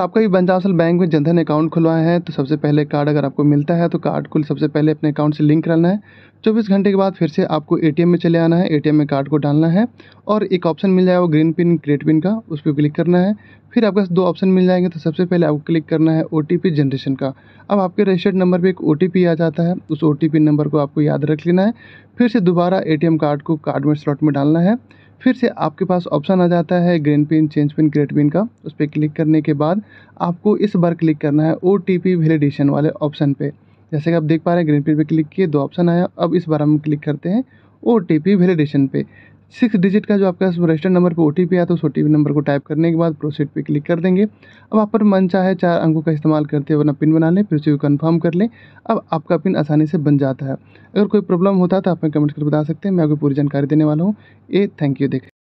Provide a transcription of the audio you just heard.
तो आपका भी बंजासल बैंक में जनधन अकाउंट खुलवाए हैं तो सबसे पहले कार्ड अगर आपको मिलता है तो कार्ड को सबसे पहले अपने अकाउंट से लिंक करना है चौबीस घंटे के बाद फिर से आपको एटीएम में चले आना है एटीएम में कार्ड को डालना है और एक ऑप्शन मिल जाएगा ग्रीन पिन क्रेड पिन का उस पर क्लिक करना है फिर आपके दो ऑप्शन मिल जाएंगे तो सबसे पहले आपको क्लिक करना है ओ जनरेशन का अब आपके रजिस्टर्ड नंबर पर एक ओ आ जाता है उस ओ नंबर को आपको याद रख लेना है फिर से दोबारा ए कार्ड को कार्ड में स्लॉट में डालना है फिर से आपके पास ऑप्शन आ जाता है green pin change pin create pin का उस पर क्लिक करने के बाद आपको इस बार क्लिक करना है ओ वैलिडेशन वाले ऑप्शन पर जैसे कि आप देख पा रहे हैं ग्रीन पिन पर क्लिक किए दो ऑप्शन आया अब इस बार हम क्लिक करते हैं ओ वैलिडेशन पे सिक्स डिजिट का जो आपका रजिस्टर्ड नंबर पर ओ टी पी आता है उस ओ टी पी नंबर को टाइप करने के बाद प्रोसीड पे क्लिक कर देंगे अब आप पर मन चाहे चार अंकों का इस्तेमाल करते हुए अपना पिन बना लें फिर उसे कन्फर्म कर लें अब आपका पिन आसानी से बन जाता है अगर कोई प्रॉब्लम होता है तो आप कमेंट करके बता सकते हैं मैं आपको पूरी जानकारी देने वाला हूँ ए थैंक यू देख